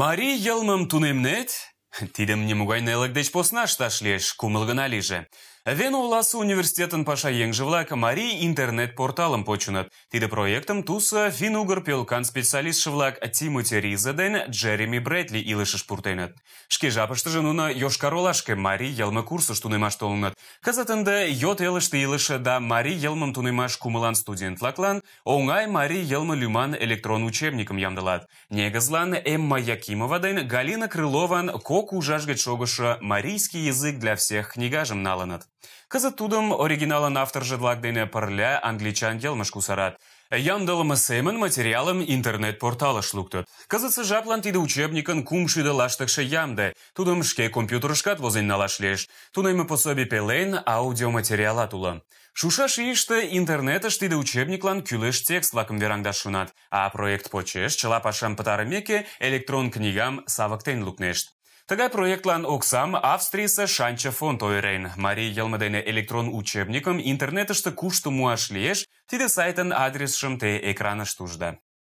Марий йылмым тунемнет? Тидем немугайны элыгдеч поснаш ташлеш, кумылгын алиже. Вену уласы университетін паша еңжевлак Мари интернет-порталым почынат. Тиде проектым туса финугыр пелкан специалист специалистшевлак Тимоти Риза ден Джереми Брэдли илышыш пуртенат. Шке жапыштыжы нуны Йошкар-Олашке Мари елмы курсыш тунемаш толынат. Казатында йот элышты илышы да Мари елмым тунемаш кумылан студент лаклан. оңай Мари елмы лümан электрон учебникым ямдылат. Негызлан Эмма Якимова ден Галина Крылован кок оку жажгать шогышы марийский язык для всех книгажым налыныт. Кызыт тудым автор же дене парля англичан келмыш кусарат. Ямдылымы семін материалам интернет-порталыш луктыт. Кызытсы жаплан учебникан учебникын да лаштықшы ямде. Тудам шке компьютерышкат возен налашлеш. леш. Тунаймы пособи пелен аудиоматериалат улы. Шушаш ийыште интернетыш тиде учебниклан кӱлеш текст-влакым вераҥдаш а проект почеш чыла пашам пытарымеке электрон книгам савыктен лукнешт. Тыгай проектлан оксам Австрийсе шанчыф фонд ойырен. Марий йылме дене электрон учебникым интернетыште кушту муаш лиеш, тиде сайтын адресшым те экраныште ужда.